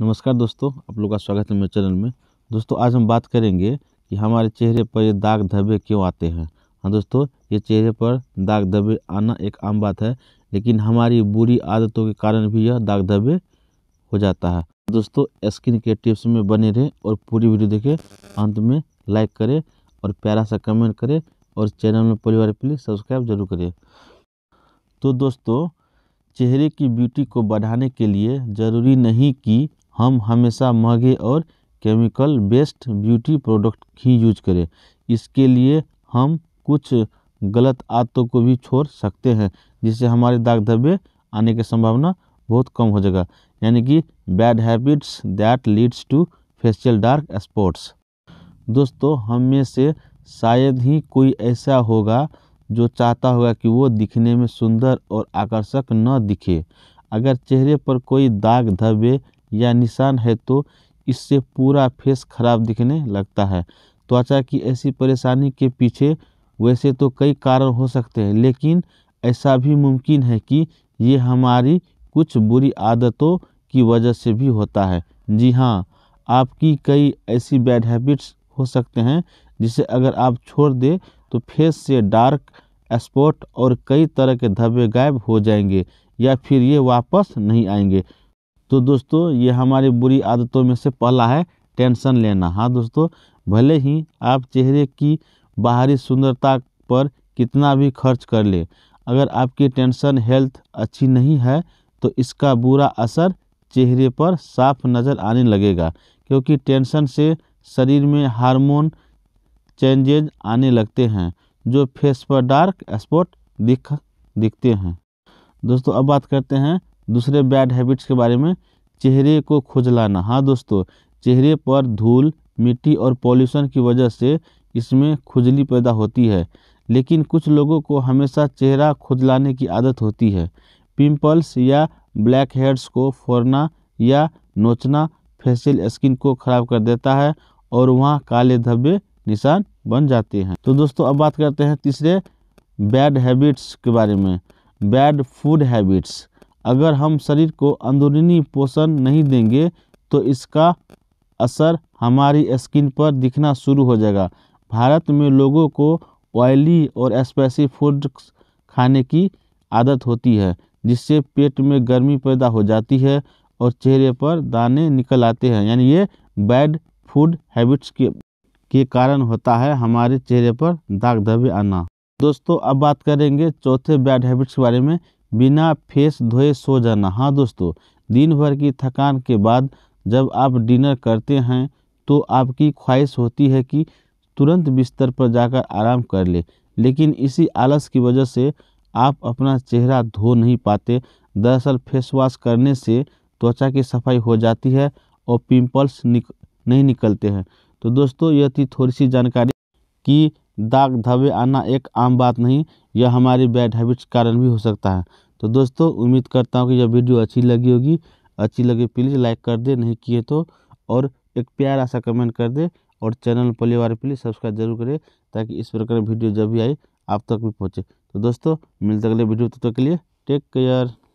नमस्कार दोस्तों आप लोग का स्वागत है मेरे चैनल में दोस्तों आज हम बात करेंगे कि हमारे चेहरे पर ये दाग धब्बे क्यों आते हैं हाँ दोस्तों ये चेहरे पर दाग धब्बे आना एक आम बात है लेकिन हमारी बुरी आदतों के कारण भी यह दाग धब्बे हो जाता है दोस्तों स्किन के टिप्स में बने रहें और पूरी वीडियो देखें अंत में लाइक करें और प्यारा सा कमेंट करें और चैनल में परिवार प्लीज़ सब्सक्राइब जरूर करें तो दोस्तों चेहरे की ब्यूटी को बढ़ाने के लिए ज़रूरी नहीं कि हम हमेशा महंगे और केमिकल बेस्ड ब्यूटी प्रोडक्ट ही यूज करें इसके लिए हम कुछ गलत आदतों को भी छोड़ सकते हैं जिससे हमारे दाग धब्बे आने की संभावना बहुत कम हो जाएगा यानी कि bad habits that leads to facial dark spots दोस्तों हम में से शायद ही कोई ऐसा होगा जो चाहता होगा कि वो दिखने में सुंदर और आकर्षक न दिखे अगर चेहरे पर कोई दाग धब्बे या निशान है तो इससे पूरा फेस खराब दिखने लगता है त्वचा की ऐसी परेशानी के पीछे वैसे तो कई कारण हो सकते हैं लेकिन ऐसा भी मुमकिन है कि ये हमारी कुछ बुरी आदतों की वजह से भी होता है जी हाँ आपकी कई ऐसी बैड हैबिट्स हो सकते हैं जिसे अगर आप छोड़ दें तो फेस से डार्क स्पॉट और कई तरह के धब्बे गायब हो जाएंगे या फिर ये वापस नहीं आएंगे तो दोस्तों ये हमारी बुरी आदतों में से पहला है टेंशन लेना हाँ दोस्तों भले ही आप चेहरे की बाहरी सुंदरता पर कितना भी खर्च कर ले अगर आपकी टेंशन हेल्थ अच्छी नहीं है तो इसका बुरा असर चेहरे पर साफ नज़र आने लगेगा क्योंकि टेंशन से शरीर में हार्मोन चेंजेज आने लगते हैं जो फेस पर डार्क स्पॉट दिख दिखते हैं दोस्तों अब बात करते हैं दूसरे बैड हैबिट्स के बारे में चेहरे को खुजलाना हाँ दोस्तों चेहरे पर धूल मिट्टी और पॉल्यूशन की वजह से इसमें खुजली पैदा होती है लेकिन कुछ लोगों को हमेशा चेहरा खुजलाने की आदत होती है पिंपल्स या ब्लैक हेड्स को फोड़ना या नोचना फेशियल स्किन को ख़राब कर देता है और वहाँ काले धब्बे निशान बन जाते हैं तो दोस्तों अब बात करते हैं तीसरे बैड हैबिट्स के बारे में बैड फूड हैबिट्स अगर हम शरीर को अंदरूनी पोषण नहीं देंगे तो इसका असर हमारी स्किन पर दिखना शुरू हो जाएगा भारत में लोगों को ऑयली और स्पाइसी फूड खाने की आदत होती है जिससे पेट में गर्मी पैदा हो जाती है और चेहरे पर दाने निकल आते हैं यानी ये बैड फूड हैबिट्स के के कारण होता है हमारे चेहरे पर दाग धब्बे आना दोस्तों अब बात करेंगे चौथे बैड हैबिट्स के बारे में बिना फेस धोए सो जाना हाँ दोस्तों दिन भर की थकान के बाद जब आप डिनर करते हैं तो आपकी ख्वाहिश होती है कि तुरंत बिस्तर पर जाकर आराम कर ले लेकिन इसी आलस की वजह से आप अपना चेहरा धो नहीं पाते दरअसल फेस वॉश करने से त्वचा की सफाई हो जाती है और पिंपल्स निक नहीं निकलते हैं तो दोस्तों यह थी थोड़ी सी जानकारी कि दाग धब्बे आना एक आम बात नहीं यह हमारी बैड हैबिट्स के कारण भी हो सकता है तो दोस्तों उम्मीद करता हूँ कि यह वीडियो अच्छी लगी होगी अच्छी लगे प्लीज़ लाइक कर दे नहीं किए तो और एक प्यारा सा कमेंट कर दे और चैनल पहली बार प्लीज़ सब्सक्राइब जरूर करें ताकि इस प्रकार वीडियो जब भी आए आप तक भी पहुँचे तो दोस्तों मिलते अगले वीडियो तब तो तक के लिए टेक केयर